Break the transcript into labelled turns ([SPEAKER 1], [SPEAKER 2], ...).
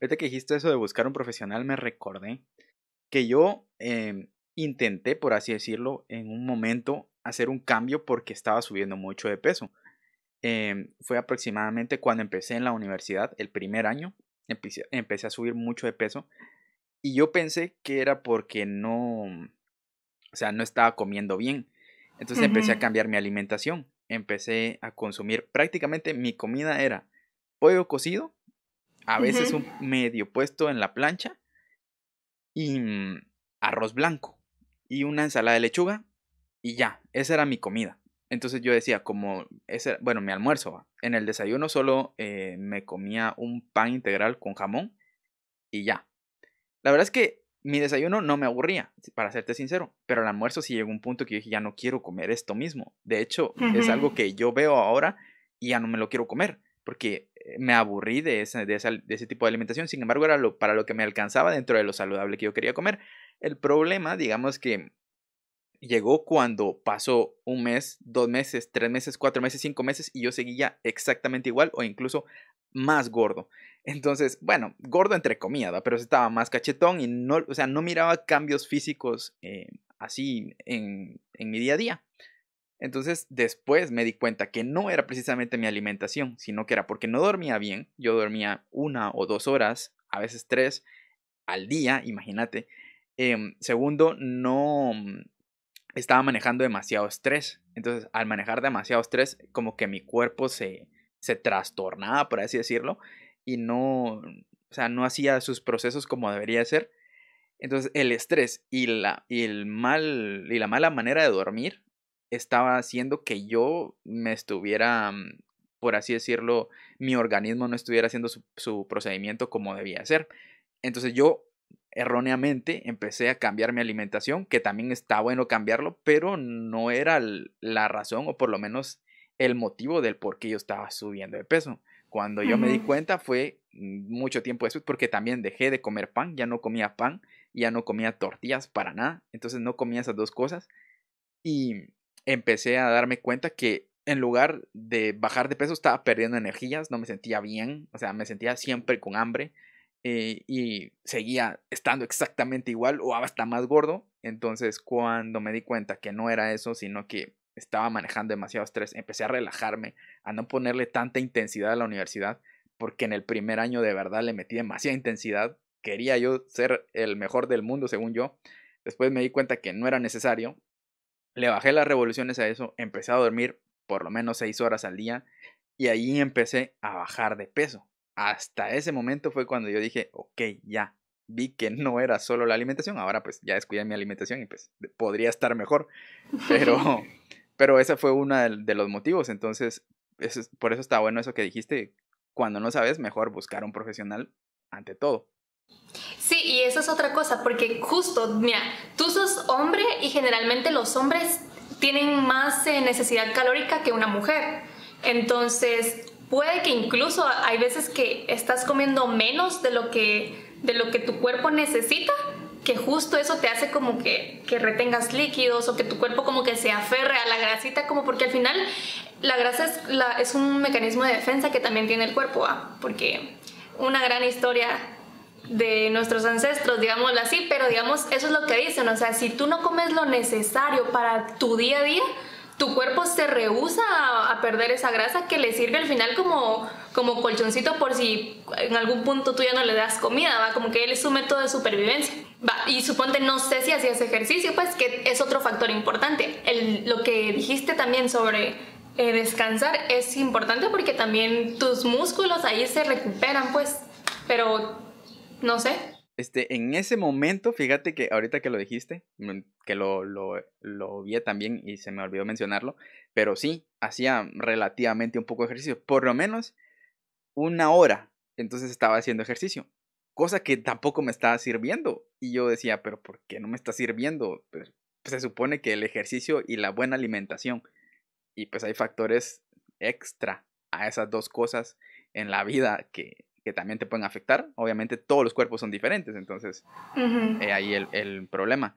[SPEAKER 1] Ahorita que dijiste eso de buscar un profesional, me recordé que yo em, intenté, por así decirlo, en un momento hacer un cambio porque estaba subiendo mucho de peso. Em, fue aproximadamente cuando empecé en la universidad, el primer año, empecé, a subir mucho de peso y yo pensé que era porque no, o sea, no estaba comiendo bien. Entonces empecé a cambiar mi alimentación, empecé a consumir prácticamente mi comida era pollo cocido a veces un medio puesto en la plancha y mm, arroz blanco y una ensalada de lechuga y ya, esa era mi comida. Entonces yo decía, como, ese, bueno, mi almuerzo, en el desayuno solo eh, me comía un pan integral con jamón y ya. La verdad es que mi desayuno no me aburría, para serte sincero, pero el almuerzo sí llegó un punto que yo dije, ya no quiero comer esto mismo. De hecho, es algo que yo veo ahora y ya no me lo quiero comer, porque me aburrí de ese, de, ese, tipo de alimentación, sin embargo era lo, para lo que me alcanzaba dentro de lo saludable que yo quería comer. El problema, digamos que llegó cuando pasó un mes, dos meses, tres meses, cuatro meses, cinco meses y yo seguía exactamente igual o incluso más gordo. Entonces, bueno, gordo entre comillas, pero estaba más cachetón y no, o sea, no miraba cambios físicos eh, así en, en mi día a día. Entonces después me di cuenta que no era precisamente mi alimentación, sino que era porque no dormía bien. Yo dormía una o dos horas, a veces tres, al día, imagínate. Em, segundo, no mm, estaba manejando demasiado estrés. Entonces, al manejar demasiado estrés, como que mi cuerpo se, trastornaba, por así decirlo, y no, mm, no hacía sus procesos como debería ser. Entonces, el estrés y la, y el mal, y la mala manera de dormir estaba haciendo que yo me estuviera, mm, por así decirlo, mi organismo no estuviera haciendo su, procedimiento como debía ser. Entonces yo erróneamente empecé a cambiar mi alimentación, que también está bueno cambiarlo, pero no era la razón o por lo menos el motivo del por qué yo estaba subiendo de peso. Cuando yo me di cuenta fue mm, mucho tiempo después porque también dejé de comer pan, ya no comía pan, ya no comía tortillas para nada, entonces no comía esas dos cosas y empecé a darme cuenta que en lugar de bajar de peso estaba perdiendo energías, no me sentía bien, o sea, me sentía siempre con hambre eh, y seguía estando exactamente igual o hasta más gordo. Entonces cuando me di cuenta que no era eso, sino que estaba manejando demasiado estrés, empecé a relajarme, a no ponerle tanta intensidad a la universidad, porque en el primer año de verdad le metí demasiada intensidad, quería yo ser el mejor del mundo según yo, después me di cuenta que no era necesario le bajé las revoluciones a eso, empecé a dormir por lo menos seis horas al día y ahí empecé a bajar de peso. Hasta ese momento fue cuando yo dije, ok, ya, vi que no era solo la alimentación, ahora pues ya descuidé mi alimentación y pues podría estar mejor, pero, pero ese fue uno de los motivos, entonces por eso está bueno eso que dijiste, cuando no sabes, mejor buscar un profesional ante todo.
[SPEAKER 2] Sí, y eso es otra cosa, porque justo, mira, tú sos hombre y generalmente los hombres tienen más eh, necesidad calórica que una mujer. Entonces, puede que incluso hay veces que estás comiendo menos de lo que, de lo que tu cuerpo necesita, que justo eso te hace como que, retengas líquidos o que tu cuerpo como que se aferre a la grasita, como porque al final la grasa es, un mecanismo de defensa que también tiene el cuerpo, porque una gran historia de nuestros ancestros, digámoslo así, pero digamos, eso es lo que dicen, o sea, si tú no comes lo necesario para tu día a día, tu cuerpo se rehúsa a, perder esa grasa que le sirve al final como, como colchoncito por si en algún punto tú ya no le das comida, va como que él es un método de supervivencia. Va, y suponte, no sé si hacías ejercicio, pues que es otro factor importante. El, lo que dijiste también sobre eh, descansar es importante porque también tus músculos ahí se recuperan, pues, pero no sé.
[SPEAKER 1] Este, en ese momento, fíjate que ahorita que lo dijiste, mm, que lo, lo, lo también y se me olvidó mencionarlo, pero sí, hacía relativamente un poco de ejercicio, por lo menos una hora, entonces estaba haciendo ejercicio, cosa que tampoco me estaba sirviendo. Y yo decía, pero ¿por qué no me está sirviendo? pues, pues se supone que el ejercicio y la buena alimentación, y pues hay factores extra a esas dos cosas en la vida que que también te pueden afectar. Obviamente todos los cuerpos son diferentes, entonces eh, ahí el, el, problema.